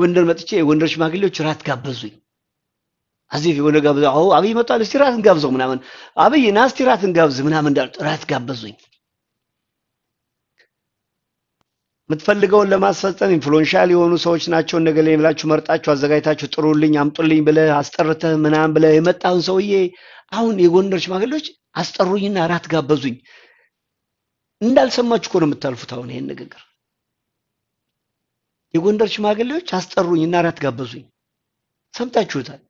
ጎንደር መጥቼ የጎንደር ሽማግሌዎች ራት ጋበዙኝ። አዚፍ የሆነ ጋብዘ አሁ አብይ መጣል እስቲ ራት እንጋብዘው ምናምን አብይ ና እስቲ ራት እንጋብዝ ምናምን እንዳሉ ራት ጋበዙኝ። የምትፈልገውን ለማስፈጸም ኢንፍሉዌንሻል የሆኑ ሰዎች ናቸው። ነገሌ ብላችሁ መርጣችሁ አዘጋጅታችሁ ጥሩልኝ፣ አምጡልኝ ብለህ አስጠርተህ ምናምን ብለህ የመጣውን ሰውዬ አሁን የጎንደር ሽማግሌዎች አስጠሩኝና ራት ጋበዙኝ። እንዳልሰማችሁ እኮ ነው የምታልፉት አሁን ይሄን ንግግር የጎንደር ሽማግሌዎች አስጠሩኝ እና እራት ጋበዙኝ። ሰምታችሁታል።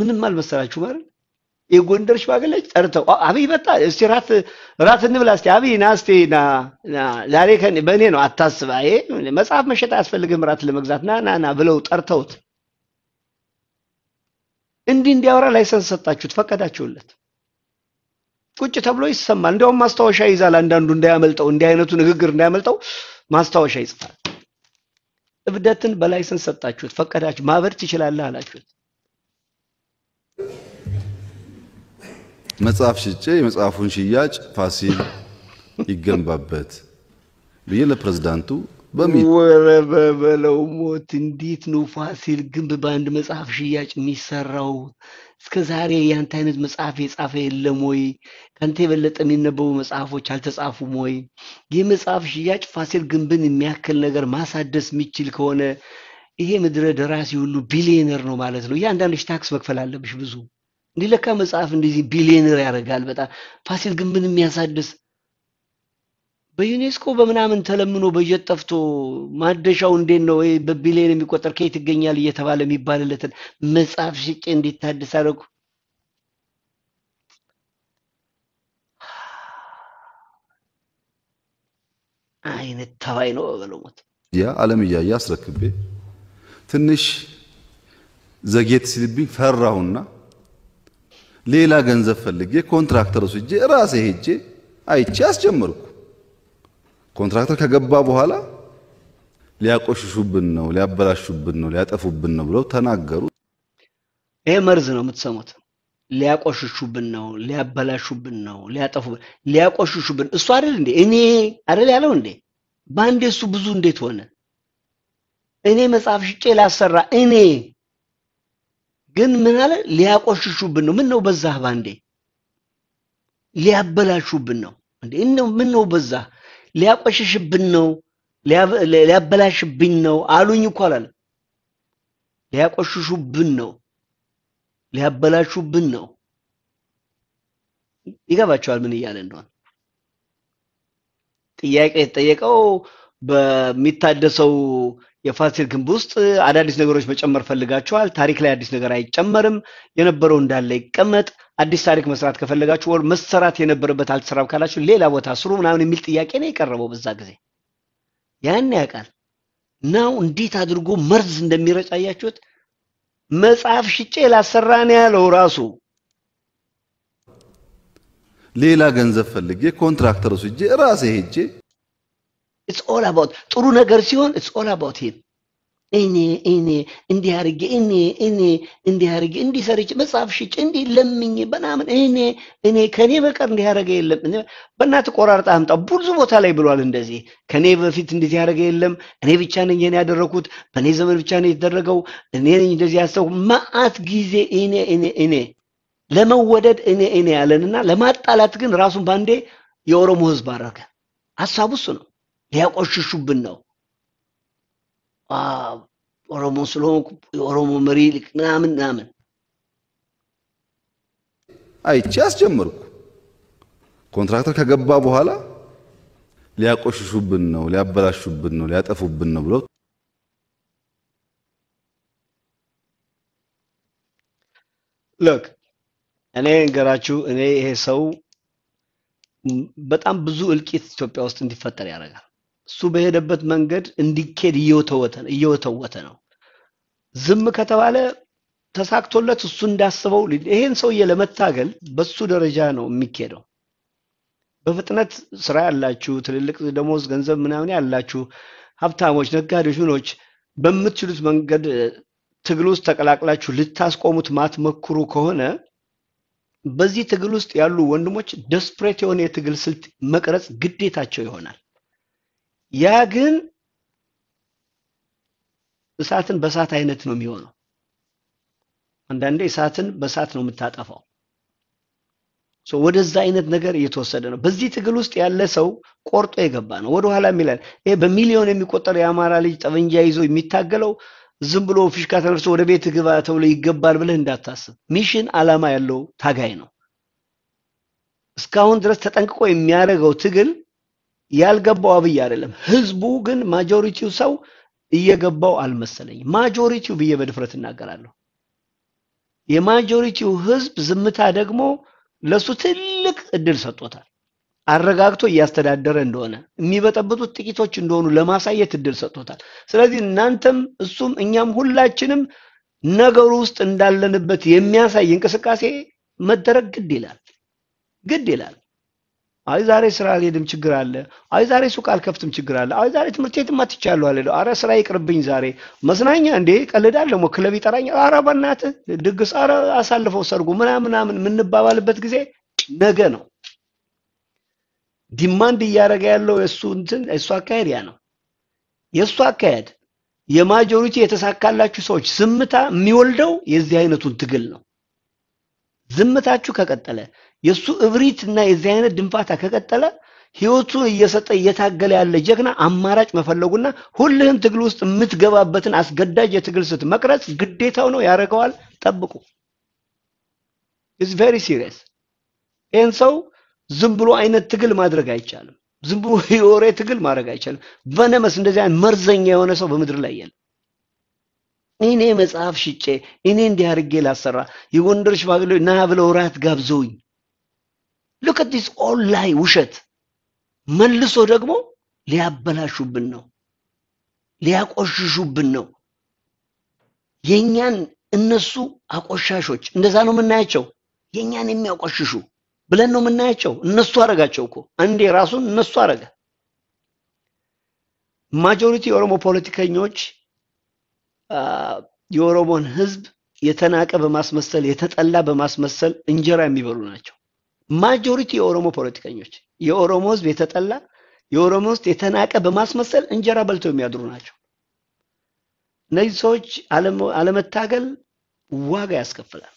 ምንም አልመሰላችሁ ማለት የጎንደር ሽማግሌዎች ጠርተው አብይ መጣ፣ እስቲ ራት ራት እንብላ፣ እስቲ አብይ ና፣ እስቲ ና፣ ዛሬ በእኔ ነው አታስባ፣ መጽሐፍ መሸጥ አያስፈልግም ራት ለመግዛት ና ና ና ብለው ጠርተውት እንዲህ እንዲያወራ ላይሰንስ ሰጣችሁት፣ ፈቀዳችሁለት። ቁጭ ተብሎ ይሰማል። እንዲያውም ማስታወሻ ይዛል። አንዳንዱ እንዳያመልጠው፣ እንዲህ አይነቱ ንግግር እንዳያመልጠው ማስታወሻ ይጽፋል። እብደትን በላይሰንስ ሰጣችሁት፣ ፈቀዳችሁ፣ ማበድ ትችላለህ አላችሁት። መጽሐፍ ሽጬ የመጽሐፉን ሽያጭ ፋሲል ይገንባበት ብዬ ለፕሬዚዳንቱ ወረ ሞት እንዴት ነው ፋሲል ግንብ በአንድ መጽሐፍ ሽያጭ የሚሰራው? እስከ ዛሬ ያንተ አይነት መጽሐፍ የጻፈ የለም ወይ? ከአንተ የበለጠ የሚነበቡ መጽሐፎች አልተጻፉም ወይ? ይህ መጽሐፍ ሽያጭ ፋሲል ግንብን የሚያክል ነገር ማሳደስ የሚችል ከሆነ ይሄ ምድረ ደራሲ ሁሉ ቢሊዮነር ነው ማለት ነው። እያንዳንዶች ታክስ መክፈል አለብሽ ብዙ ለካ መጽሐፍ እንደዚህ ቢሊዮነር ያደርጋል። በጣም ፋሲል ግንብን የሚያሳድስ በዩኔስኮ በምናምን ተለምኖ በጀት ጠፍቶ ማደሻው እንዴት ነው በቢሊዮን የሚቆጠር ከየት ይገኛል እየተባለ የሚባልለትን መጽሐፍ ሽጬ ታድስ አደረጉ። አይነት ተባይ ነው በበለሞት ያ ዓለም እያየ አስረክቤ ትንሽ ዘጌት ሲልብኝ ፈራሁና ሌላ ገንዘብ ፈልጌ ኮንትራክተር ወስጄ ራሴ ሄጄ አይቼ አስጀመርኩ። ኮንትራክተር ከገባ በኋላ ሊያቆሽሹብን ነው፣ ሊያበላሹብን ነው፣ ሊያጠፉብን ነው ብለው ተናገሩ። ይሄ መርዝ ነው የምትሰሙት። ሊያቆሽሹብን ነው፣ ሊያበላሹብን ነው፣ ሊያጠፉብን፣ ሊያቆሽሹብን። እሱ አይደል እንዴ? እኔ አይደል ያለው እንዴ? በአንዴ እሱ ብዙ እንዴት ሆነ? እኔ መጽሐፍ ሽጬ ላሰራ እኔ ግን ምን አለ? ሊያቆሽሹብን ነው። ምን ነው በዛህ? ባንዴ ሊያበላሹብን ነው እንዴ? ምን ነው በዛህ? ሊያቆሽሽብን ነው፣ ሊያበላሽብኝ ነው አሉኝ እኮ አላለም። ሊያቆሽሹብን ነው፣ ሊያበላሹብን ነው። ይገባቸዋል ምን እያለ እንደሆነ። ጥያቄ የተጠየቀው በሚታደሰው የፋሲል ግንብ ውስጥ አዳዲስ ነገሮች መጨመር ፈልጋቸዋል። ታሪክ ላይ አዲስ ነገር አይጨመርም፣ የነበረው እንዳለ ይቀመጥ አዲስ ታሪክ መስራት ከፈለጋችሁ ወር መሰራት የነበረበት አልተሰራም ካላችሁ ሌላ ቦታ ስሩ ምናምን የሚል ጥያቄ ነው የቀረበው በዛ ጊዜ። ያን ያውቃል ናው እንዴት አድርጎ መርዝ እንደሚረጭ አያችሁት። መጽሐፍ ሽጬ ላሰራ ነው ያለው ራሱ። ሌላ ገንዘብ ፈልጌ ኮንትራክተር ወስጄ ራሴ ሄጄ ኢትስ ኦል አባውት ጥሩ ነገር ሲሆን ኢትስ ኦል አባውት ሂም እኔ እኔ እንዲያርግ እኔ እኔ እንዲያርግ አድርጌ እንዲህ መጽሐፍ ሽጭ እንዲህ ለምኝ በናምን እኔ እኔ ከኔ በቀር እንዲያደረገ የለም። በእናት ቆራርጣ አምጣ ብዙ ቦታ ላይ ብሏል። እንደዚህ ከኔ በፊት እንደዚህ ያደረገ የለም። እኔ ብቻ ነኝ እኔ ያደረኩት በእኔ ዘመን ብቻ ነው የተደረገው። እኔ ነኝ እንደዚህ ያሰው መዓት ጊዜ እኔ እኔ እኔ ለመወደድ እኔ እኔ ያለንና ለማጣላት ግን ራሱን ባንዴ የኦሮሞ ህዝብ አደረገ። ሀሳቡ እሱ ነው። ሊያቆሽሹብን ነው ኦሮሞ ስለሆንኩ የኦሮሞ መሪ ልክ ምናምን ምናምን አይቼ አስጀመርኩ። ኮንትራክተር ከገባ በኋላ ሊያቆሽሹብን ነው፣ ሊያበላሹብን ነው፣ ሊያጠፉብን ነው ብለው ልክ እኔ እንገራችሁ እኔ ይሄ ሰው በጣም ብዙ እልቂት ኢትዮጵያ ውስጥ እንዲፈጠር ያደርጋል። እሱ በሄደበት መንገድ እንዲኬድ እየወተወተ ነው። ዝም ከተባለ ተሳክቶለት እሱ እንዳስበው ይሄን ሰውዬ ለመታገል በሱ ደረጃ ነው የሚኬደው። በፍጥነት ስራ ያላችሁ ትልልቅ ደሞዝ ገንዘብ ምናምን ያላችሁ ሀብታሞች፣ ነጋዴዎች፣ ምኖች በምትችሉት መንገድ ትግል ውስጥ ተቀላቅላችሁ ልታስቆሙት ማትሞክሩ ከሆነ በዚህ ትግል ውስጥ ያሉ ወንድሞች ደስፕሬት የሆነ የትግል ስልት መቅረጽ ግዴታቸው ይሆናል። ያ ግን እሳትን በእሳት አይነት ነው የሚሆነው። አንዳንዴ እሳትን በእሳት ነው የምታጠፋው። ወደዛ አይነት ነገር እየተወሰደ ነው። በዚህ ትግል ውስጥ ያለ ሰው ቆርጦ የገባ ነው፣ ኋላ የሚላል ይሄ በሚሊዮን የሚቆጠር የአማራ ልጅ ጠመንጃ ይዞ የሚታገለው ዝም ብሎ ፊሽካ ተነፍሶ ወደ ቤት ግባ ተብሎ ይገባል ብለህ እንዳታስብ። ሚሽን አላማ ያለው ታጋይ ነው። እስካሁን ድረስ ተጠንቅቆ የሚያደርገው ትግል ያልገባው አብይ አይደለም። ህዝቡ ግን ማጆሪቲው ሰው እየገባው አልመሰለኝም። ማጆሪቲው ብዬ በድፍረት እናገራለሁ። የማጆሪቲው ህዝብ ዝምታ ደግሞ ለሱ ትልቅ እድል ሰጥቶታል። አረጋግቶ እያስተዳደረ እንደሆነ የሚበጠብጡት ጥቂቶች እንደሆኑ ለማሳየት እድል ሰጥቶታል። ስለዚህ እናንተም እሱም እኛም ሁላችንም ነገሩ ውስጥ እንዳለንበት የሚያሳይ እንቅስቃሴ መደረግ ግድ ይላል፣ ግድ ይላል። አይ ዛሬ ስራ አልሄድም ችግር አለ። አይ ዛሬ ሱቅ አልከፍትም ችግር አለ። አይ ዛሬ ትምህርት ቤትም አትቻለሁ አለ። አረ ስራ ይቅርብኝ ዛሬ መዝናኛ እንዴ ቀልዳለ ደግሞ ክለብ ይጠራኝ። አረ በእናትህ ድግስ፣ አረ አሳልፈው ሰርጉ ምናምን ምናምን የምንባባልበት ጊዜ ነገ ነው። ዲማንድ እያደረገ ያለው የእሱ እንትን የእሱ አካሄድ ያ ነው። የእሱ አካሄድ የማጆሪቲ የተሳካላችሁ ሰዎች ዝምታ የሚወልደው የዚህ አይነቱን ትግል ነው። ዝምታችሁ ከቀጠለ የሱ እብሪት እና የዚህ አይነት ድንፋታ ከቀጠለ ህይወቱን እየሰጠ እየታገለ ያለ ጀግና አማራጭ መፈለጉና ሁልህም ትግል ውስጥ የምትገባበትን አስገዳጅ የትግል ስት መቅረጽ ግዴታው ነው። ያደረገዋል። ጠብቁ። ኢዝ ቬሪ ሲሪየስ። ይህን ሰው ዝም ብሎ አይነት ትግል ማድረግ አይቻልም። ዝም ብሎ የወሬ ትግል ማድረግ አይቻልም። በነመስ እንደዚህ አይነት መርዘኛ የሆነ ሰው በምድር ላይ የለም። እኔ መጽሐፍ ሽጬ እኔ እንዲህ አድርጌ ላሰራ የጎንደር ሽማግሌዎች ና ብለው ራት ጋብዘውኝ ሉክ ዲስ ኦል ላይ ውሸት መልሶ ደግሞ ሊያበላሹብን ነው ሊያቆሽሹብን ነው የኛን እነሱ አቆሻሾች እንደዛ ነው የምናያቸው የኛን የሚያቆሽሹ ብለን ነው የምናያቸው እነሱ አረጋቸው እኮ አንዴ ራሱን እነሱ አረገ ማጆሪቲ የኦሮሞ ፖለቲከኞች የኦሮሞን ህዝብ የተናቀ በማስመሰል የተጠላ በማስመሰል እንጀራ የሚበሉ ናቸው። ማጆሪቲ የኦሮሞ ፖለቲከኞች የኦሮሞ ህዝብ የተጠላ የኦሮሞ ውስጥ የተናቀ በማስመሰል እንጀራ በልተው የሚያድሩ ናቸው። እነዚህ ሰዎች አለመታገል ዋጋ ያስከፍላል።